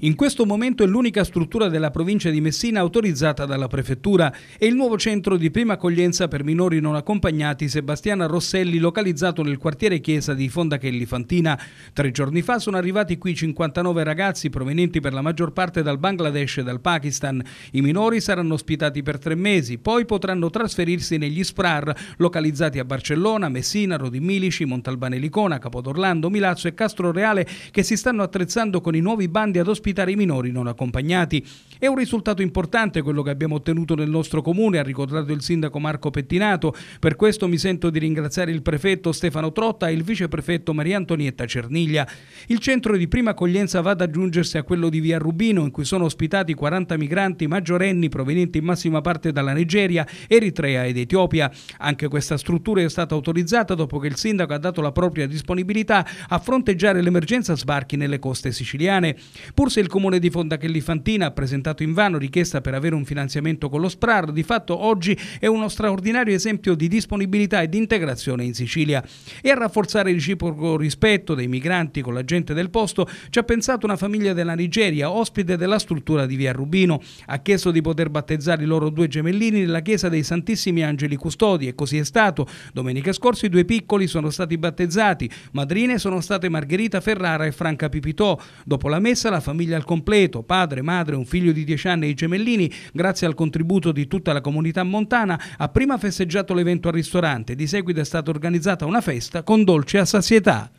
In questo momento è l'unica struttura della provincia di Messina autorizzata dalla prefettura e il nuovo centro di prima accoglienza per minori non accompagnati Sebastiana Rosselli localizzato nel quartiere chiesa di Fondachelli Fantina. Tre giorni fa sono arrivati qui 59 ragazzi provenienti per la maggior parte dal Bangladesh e dal Pakistan. I minori saranno ospitati per tre mesi, poi potranno trasferirsi negli SPRAR localizzati a Barcellona, Messina, Rodimilici, Montalbane Licona, Capodorlando, Milazzo e Castro Reale che si stanno attrezzando con i nuovi bandi ad ospitare ospitare i minori non accompagnati. È un risultato importante quello che abbiamo ottenuto nel nostro comune, ha ricordato il sindaco Marco Pettinato. Per questo mi sento di ringraziare il prefetto Stefano Trotta e il viceprefetto Maria Antonietta Cerniglia. Il centro di prima accoglienza va ad aggiungersi a quello di Via Rubino, in cui sono ospitati 40 migranti maggiorenni provenienti in massima parte dalla Nigeria, Eritrea ed Etiopia. Anche questa struttura è stata autorizzata dopo che il sindaco ha dato la propria disponibilità a fronteggiare l'emergenza sbarchi nelle coste siciliane. Pur se il comune di Fondachelli Fantina ha presentato in vano richiesta per avere un finanziamento con lo SPRAR, di fatto oggi è uno straordinario esempio di disponibilità e di integrazione in Sicilia. E a rafforzare il reciproco rispetto dei migranti con la gente del posto ci ha pensato una famiglia della Nigeria, ospite della struttura di via Rubino. Ha chiesto di poter battezzare i loro due gemellini nella chiesa dei Santissimi Angeli Custodi e così è stato. Domenica scorsa i due piccoli sono stati battezzati, madrine sono state Margherita Ferrara e Franca Pipitò. Dopo la messa la famiglia famiglia al completo, padre, madre, un figlio di 10 anni e i gemellini, grazie al contributo di tutta la comunità montana, ha prima festeggiato l'evento al ristorante, di seguito è stata organizzata una festa con dolci a sazietà.